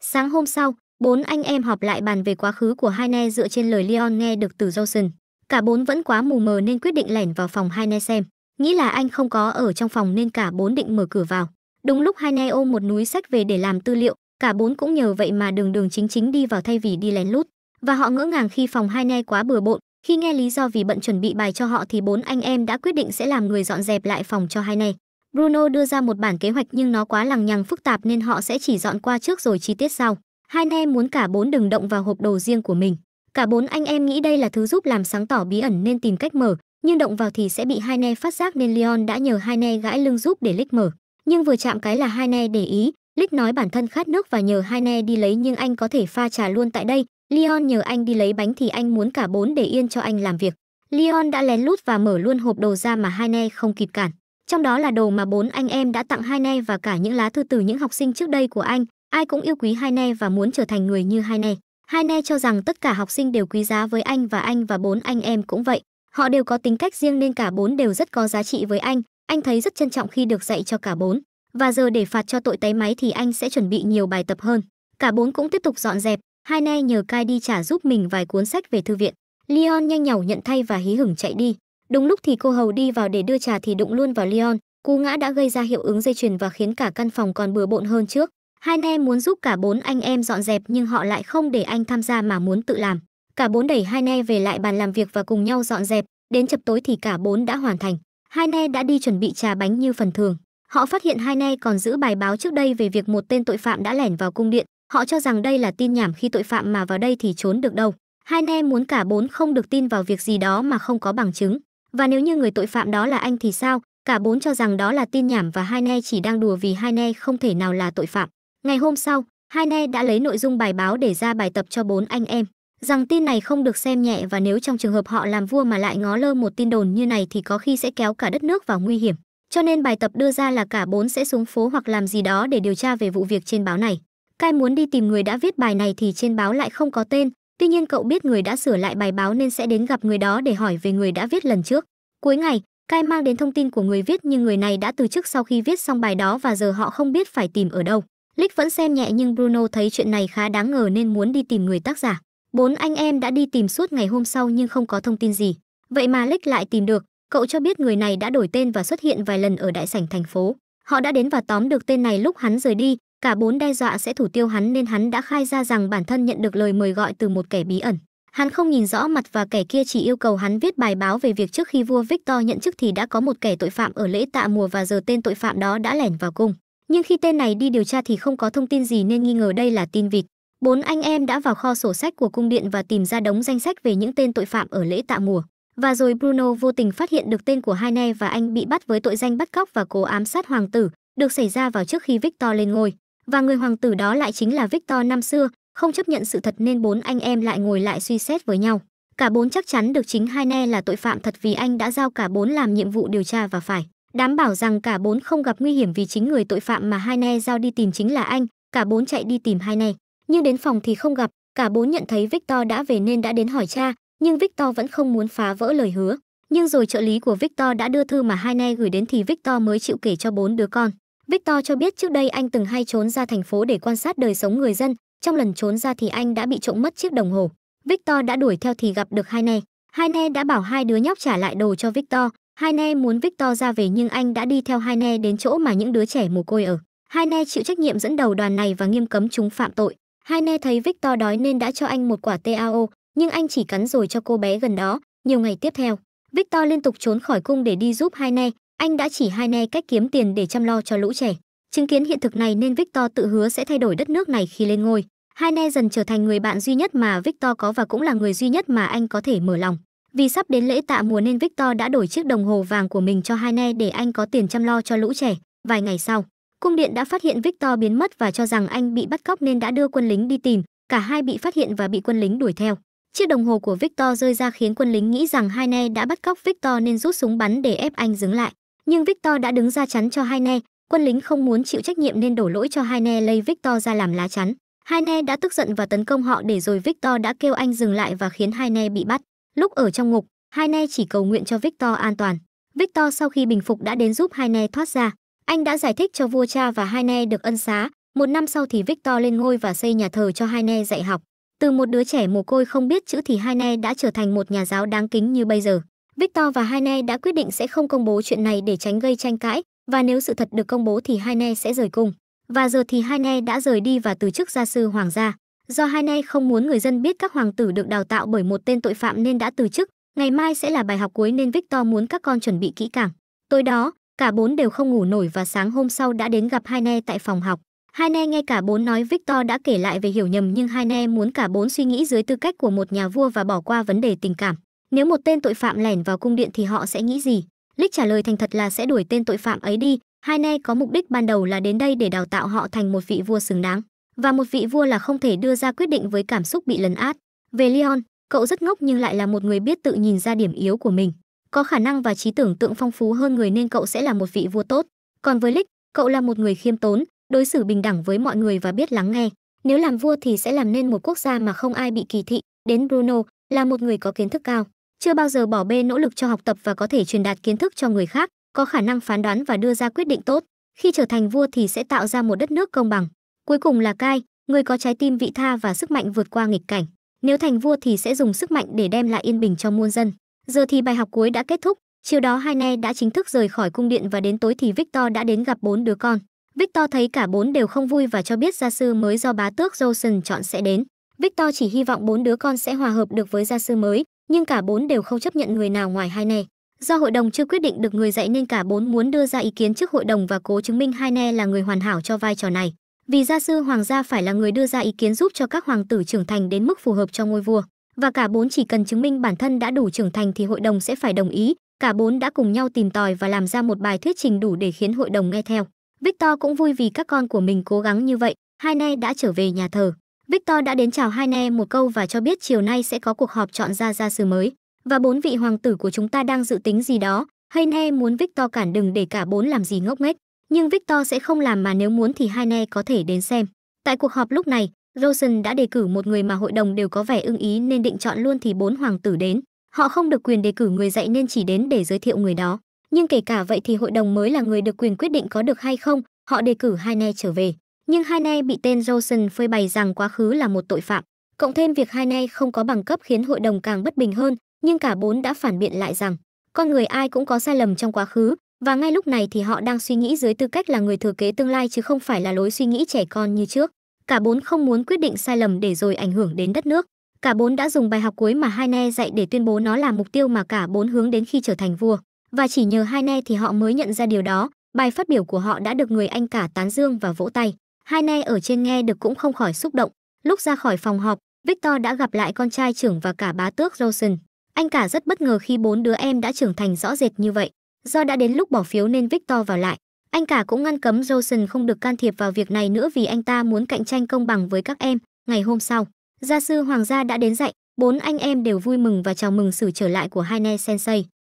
Sáng hôm sau, bốn anh em họp lại bàn về quá khứ của hai Haine dựa trên lời Leon nghe được từ Johnson. Cả bốn vẫn quá mù mờ nên quyết định lẻn vào phòng hai Haine xem nghĩ là anh không có ở trong phòng nên cả bốn định mở cửa vào đúng lúc hai nay ôm một núi sách về để làm tư liệu cả bốn cũng nhờ vậy mà đường đường chính chính đi vào thay vì đi lén lút và họ ngỡ ngàng khi phòng hai nay quá bừa bộn khi nghe lý do vì bận chuẩn bị bài cho họ thì bốn anh em đã quyết định sẽ làm người dọn dẹp lại phòng cho hai nay bruno đưa ra một bản kế hoạch nhưng nó quá lằng nhằng phức tạp nên họ sẽ chỉ dọn qua trước rồi chi tiết sau hai anh muốn cả bốn đừng động vào hộp đồ riêng của mình cả bốn anh em nghĩ đây là thứ giúp làm sáng tỏ bí ẩn nên tìm cách mở nhưng động vào thì sẽ bị hai ne phát giác nên Leon đã nhờ hai ne gãi lưng giúp để Lick mở. Nhưng vừa chạm cái là hai ne để ý, Lick nói bản thân khát nước và nhờ hai ne đi lấy nhưng anh có thể pha trà luôn tại đây. Leon nhờ anh đi lấy bánh thì anh muốn cả bốn để yên cho anh làm việc. Leon đã lén lút và mở luôn hộp đồ ra mà hai ne không kịp cản. Trong đó là đồ mà bốn anh em đã tặng hai ne và cả những lá thư từ những học sinh trước đây của anh. Ai cũng yêu quý hai ne và muốn trở thành người như hai ne. Hai ne cho rằng tất cả học sinh đều quý giá với anh và anh và bốn anh em cũng vậy. Họ đều có tính cách riêng nên cả bốn đều rất có giá trị với anh, anh thấy rất trân trọng khi được dạy cho cả bốn. Và giờ để phạt cho tội tay máy thì anh sẽ chuẩn bị nhiều bài tập hơn. Cả bốn cũng tiếp tục dọn dẹp, hai nay nhờ cai đi trả giúp mình vài cuốn sách về thư viện. Leon nhanh nhảu nhận thay và hí hửng chạy đi. Đúng lúc thì cô hầu đi vào để đưa trà thì đụng luôn vào Leon, cú ngã đã gây ra hiệu ứng dây chuyền và khiến cả căn phòng còn bừa bộn hơn trước. Hai anh em muốn giúp cả bốn anh em dọn dẹp nhưng họ lại không để anh tham gia mà muốn tự làm cả bốn đẩy hai ne về lại bàn làm việc và cùng nhau dọn dẹp đến chập tối thì cả bốn đã hoàn thành hai ne đã đi chuẩn bị trà bánh như phần thường họ phát hiện hai ne còn giữ bài báo trước đây về việc một tên tội phạm đã lẻn vào cung điện họ cho rằng đây là tin nhảm khi tội phạm mà vào đây thì trốn được đâu hai ne muốn cả bốn không được tin vào việc gì đó mà không có bằng chứng và nếu như người tội phạm đó là anh thì sao cả bốn cho rằng đó là tin nhảm và hai ne chỉ đang đùa vì hai ne không thể nào là tội phạm ngày hôm sau hai ne đã lấy nội dung bài báo để ra bài tập cho bốn anh em rằng tin này không được xem nhẹ và nếu trong trường hợp họ làm vua mà lại ngó lơ một tin đồn như này thì có khi sẽ kéo cả đất nước vào nguy hiểm. Cho nên bài tập đưa ra là cả bốn sẽ xuống phố hoặc làm gì đó để điều tra về vụ việc trên báo này. Cai muốn đi tìm người đã viết bài này thì trên báo lại không có tên, tuy nhiên cậu biết người đã sửa lại bài báo nên sẽ đến gặp người đó để hỏi về người đã viết lần trước. Cuối ngày, Cai mang đến thông tin của người viết nhưng người này đã từ chức sau khi viết xong bài đó và giờ họ không biết phải tìm ở đâu. Lick vẫn xem nhẹ nhưng Bruno thấy chuyện này khá đáng ngờ nên muốn đi tìm người tác giả. Bốn anh em đã đi tìm suốt ngày hôm sau nhưng không có thông tin gì. Vậy mà Lích lại tìm được, cậu cho biết người này đã đổi tên và xuất hiện vài lần ở đại sảnh thành phố. Họ đã đến và tóm được tên này lúc hắn rời đi, cả bốn đe dọa sẽ thủ tiêu hắn nên hắn đã khai ra rằng bản thân nhận được lời mời gọi từ một kẻ bí ẩn. Hắn không nhìn rõ mặt và kẻ kia chỉ yêu cầu hắn viết bài báo về việc trước khi vua Victor nhận chức thì đã có một kẻ tội phạm ở lễ tạ mùa và giờ tên tội phạm đó đã lẻn vào cung. Nhưng khi tên này đi điều tra thì không có thông tin gì nên nghi ngờ đây là tin vịt bốn anh em đã vào kho sổ sách của cung điện và tìm ra đống danh sách về những tên tội phạm ở lễ tạ mùa. Và rồi Bruno vô tình phát hiện được tên của hai ne và anh bị bắt với tội danh bắt cóc và cố ám sát hoàng tử, được xảy ra vào trước khi Victor lên ngôi. Và người hoàng tử đó lại chính là Victor năm xưa, không chấp nhận sự thật nên bốn anh em lại ngồi lại suy xét với nhau. Cả bốn chắc chắn được chính hai ne là tội phạm thật vì anh đã giao cả bốn làm nhiệm vụ điều tra và phải đảm bảo rằng cả bốn không gặp nguy hiểm vì chính người tội phạm mà hai ne giao đi tìm chính là anh, cả bốn chạy đi tìm hai ne nhưng đến phòng thì không gặp, cả bốn nhận thấy Victor đã về nên đã đến hỏi cha, nhưng Victor vẫn không muốn phá vỡ lời hứa. Nhưng rồi trợ lý của Victor đã đưa thư mà hai nay gửi đến thì Victor mới chịu kể cho bốn đứa con. Victor cho biết trước đây anh từng hay trốn ra thành phố để quan sát đời sống người dân, trong lần trốn ra thì anh đã bị trộm mất chiếc đồng hồ. Victor đã đuổi theo thì gặp được hai nay. Hai nay đã bảo hai đứa nhóc trả lại đồ cho Victor. Hai nay muốn Victor ra về nhưng anh đã đi theo hai nay đến chỗ mà những đứa trẻ mồ côi ở. Hai nay chịu trách nhiệm dẫn đầu đoàn này và nghiêm cấm chúng phạm tội. Haine thấy Victor đói nên đã cho anh một quả TAO, nhưng anh chỉ cắn rồi cho cô bé gần đó. Nhiều ngày tiếp theo, Victor liên tục trốn khỏi cung để đi giúp Haine, anh đã chỉ Haine cách kiếm tiền để chăm lo cho lũ trẻ. Chứng kiến hiện thực này nên Victor tự hứa sẽ thay đổi đất nước này khi lên ngôi. Haine dần trở thành người bạn duy nhất mà Victor có và cũng là người duy nhất mà anh có thể mở lòng. Vì sắp đến lễ tạ mùa nên Victor đã đổi chiếc đồng hồ vàng của mình cho Haine để anh có tiền chăm lo cho lũ trẻ. Vài ngày sau, Cung điện đã phát hiện Victor biến mất và cho rằng anh bị bắt cóc nên đã đưa quân lính đi tìm, cả hai bị phát hiện và bị quân lính đuổi theo. Chiếc đồng hồ của Victor rơi ra khiến quân lính nghĩ rằng hai ne đã bắt cóc Victor nên rút súng bắn để ép anh dừng lại. Nhưng Victor đã đứng ra chắn cho hai ne. quân lính không muốn chịu trách nhiệm nên đổ lỗi cho hai ne lấy Victor ra làm lá chắn. Hai ne đã tức giận và tấn công họ để rồi Victor đã kêu anh dừng lại và khiến hai ne bị bắt. Lúc ở trong ngục, hai ne chỉ cầu nguyện cho Victor an toàn. Victor sau khi bình phục đã đến giúp hai ne thoát ra. Anh đã giải thích cho vua cha và Haine được ân xá, một năm sau thì Victor lên ngôi và xây nhà thờ cho Haine dạy học. Từ một đứa trẻ mồ côi không biết chữ thì Haine đã trở thành một nhà giáo đáng kính như bây giờ. Victor và Haine đã quyết định sẽ không công bố chuyện này để tránh gây tranh cãi, và nếu sự thật được công bố thì Haine sẽ rời cung. Và giờ thì Haine đã rời đi và từ chức gia sư hoàng gia. Do Haine không muốn người dân biết các hoàng tử được đào tạo bởi một tên tội phạm nên đã từ chức. Ngày mai sẽ là bài học cuối nên Victor muốn các con chuẩn bị kỹ càng. Tối đó, Cả bốn đều không ngủ nổi và sáng hôm sau đã đến gặp Hai Ne tại phòng học. Hai Ne nghe cả bốn nói Victor đã kể lại về hiểu nhầm nhưng Hai Ne muốn cả bốn suy nghĩ dưới tư cách của một nhà vua và bỏ qua vấn đề tình cảm. Nếu một tên tội phạm lẻn vào cung điện thì họ sẽ nghĩ gì? Lick trả lời thành thật là sẽ đuổi tên tội phạm ấy đi. Hai Ne có mục đích ban đầu là đến đây để đào tạo họ thành một vị vua xứng đáng. Và một vị vua là không thể đưa ra quyết định với cảm xúc bị lấn át. Về Leon, cậu rất ngốc nhưng lại là một người biết tự nhìn ra điểm yếu của mình có khả năng và trí tưởng tượng phong phú hơn người nên cậu sẽ là một vị vua tốt. Còn với lịch, cậu là một người khiêm tốn, đối xử bình đẳng với mọi người và biết lắng nghe. Nếu làm vua thì sẽ làm nên một quốc gia mà không ai bị kỳ thị. Đến Bruno là một người có kiến thức cao, chưa bao giờ bỏ bê nỗ lực cho học tập và có thể truyền đạt kiến thức cho người khác, có khả năng phán đoán và đưa ra quyết định tốt. Khi trở thành vua thì sẽ tạo ra một đất nước công bằng. Cuối cùng là Kai, người có trái tim vị tha và sức mạnh vượt qua nghịch cảnh. Nếu thành vua thì sẽ dùng sức mạnh để đem lại yên bình cho muôn dân. Giờ thì bài học cuối đã kết thúc, chiều đó hai ne đã chính thức rời khỏi cung điện và đến tối thì Victor đã đến gặp bốn đứa con. Victor thấy cả bốn đều không vui và cho biết gia sư mới do bá tước Johnson chọn sẽ đến. Victor chỉ hy vọng bốn đứa con sẽ hòa hợp được với gia sư mới, nhưng cả bốn đều không chấp nhận người nào ngoài hai ne. Do hội đồng chưa quyết định được người dạy nên cả bốn muốn đưa ra ý kiến trước hội đồng và cố chứng minh hai ne là người hoàn hảo cho vai trò này. Vì gia sư hoàng gia phải là người đưa ra ý kiến giúp cho các hoàng tử trưởng thành đến mức phù hợp cho ngôi vua và cả bốn chỉ cần chứng minh bản thân đã đủ trưởng thành thì hội đồng sẽ phải đồng ý. Cả bốn đã cùng nhau tìm tòi và làm ra một bài thuyết trình đủ để khiến hội đồng nghe theo. Victor cũng vui vì các con của mình cố gắng như vậy. Hai ne đã trở về nhà thờ. Victor đã đến chào hai ne một câu và cho biết chiều nay sẽ có cuộc họp chọn ra gia sư mới. Và bốn vị hoàng tử của chúng ta đang dự tính gì đó. Hay ne muốn Victor cản đừng để cả bốn làm gì ngốc nghếch. Nhưng Victor sẽ không làm mà nếu muốn thì hai ne có thể đến xem. Tại cuộc họp lúc này, Rosen đã đề cử một người mà hội đồng đều có vẻ ưng ý nên định chọn luôn thì bốn hoàng tử đến. Họ không được quyền đề cử người dạy nên chỉ đến để giới thiệu người đó. Nhưng kể cả vậy thì hội đồng mới là người được quyền quyết định có được hay không, họ đề cử hai nay trở về. Nhưng hai nay bị tên Rosen phơi bày rằng quá khứ là một tội phạm. Cộng thêm việc hai nay không có bằng cấp khiến hội đồng càng bất bình hơn, nhưng cả bốn đã phản biện lại rằng con người ai cũng có sai lầm trong quá khứ và ngay lúc này thì họ đang suy nghĩ dưới tư cách là người thừa kế tương lai chứ không phải là lối suy nghĩ trẻ con như trước cả bốn không muốn quyết định sai lầm để rồi ảnh hưởng đến đất nước. Cả bốn đã dùng bài học cuối mà hai ne dạy để tuyên bố nó là mục tiêu mà cả bốn hướng đến khi trở thành vua. Và chỉ nhờ hai ne thì họ mới nhận ra điều đó, bài phát biểu của họ đã được người anh cả tán dương và vỗ tay. Hai ne ở trên nghe được cũng không khỏi xúc động. Lúc ra khỏi phòng họp, Victor đã gặp lại con trai trưởng và cả bá tước Rosen. Anh cả rất bất ngờ khi bốn đứa em đã trưởng thành rõ rệt như vậy. Do đã đến lúc bỏ phiếu nên Victor vào lại. Anh cả cũng ngăn cấm Johnson không được can thiệp vào việc này nữa vì anh ta muốn cạnh tranh công bằng với các em. Ngày hôm sau, gia sư hoàng gia đã đến dạy, bốn anh em đều vui mừng và chào mừng sự trở lại của Haine Sensei.